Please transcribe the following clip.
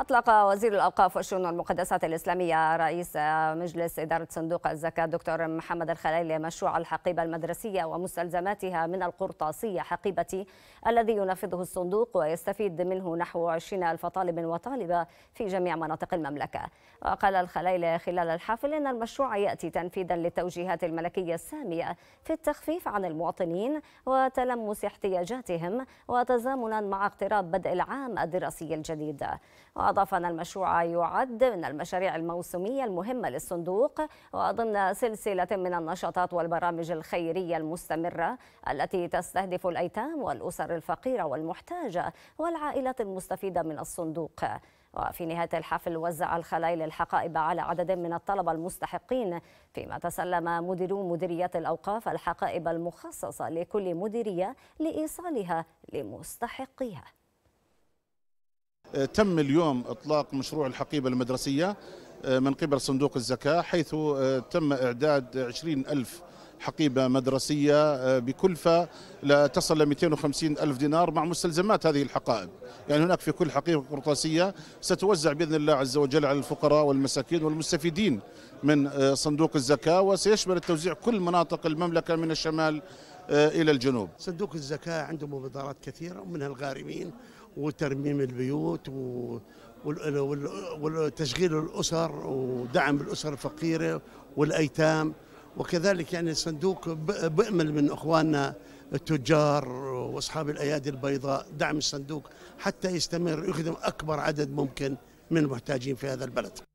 أطلق وزير الأوقاف والشؤون والمقدسات الإسلامية رئيس مجلس إدارة صندوق الزكاة دكتور محمد الخليل مشروع الحقيبة المدرسية ومستلزماتها من القرطاسية حقيبتي الذي ينفذه الصندوق ويستفيد منه نحو 20 ألف طالب وطالبة في جميع مناطق المملكة وقال الخليل خلال الحفل إن المشروع يأتي تنفيذا للتوجيهات الملكية السامية في التخفيف عن المواطنين وتلمس احتياجاتهم وتزامنا مع اقتراب بدء العام الدراسي الجديد أضاف أن المشروع يعد من المشاريع الموسمية المهمة للصندوق وضمن سلسلة من النشاطات والبرامج الخيرية المستمرة التي تستهدف الأيتام والأسر الفقيرة والمحتاجة والعائلات المستفيدة من الصندوق وفي نهاية الحفل وزع الخلايل الحقائب على عدد من الطلبة المستحقين فيما تسلم مديرو مديريات الأوقاف الحقائب المخصصة لكل مديرية لإيصالها لمستحقيها آه، تم اليوم إطلاق مشروع الحقيبة المدرسية آه، من قبل صندوق الزكاة حيث آه، تم إعداد 20000 ألف حقيبة مدرسية بكلفة لا تصل ل 250 ألف دينار مع مستلزمات هذه الحقائب يعني هناك في كل حقيبة قرطاسية ستوزع بإذن الله عز وجل على الفقراء والمساكين والمستفيدين من صندوق الزكاة وسيشمل التوزيع كل مناطق المملكة من الشمال إلى الجنوب صندوق الزكاة عنده مبادرات كثيرة ومنها الغارمين وترميم البيوت و وتشغيل الاسر ودعم الاسر الفقيره والايتام وكذلك يعني الصندوق بامل من اخواننا التجار واصحاب الايادي البيضاء دعم الصندوق حتى يستمر يخدم اكبر عدد ممكن من المحتاجين في هذا البلد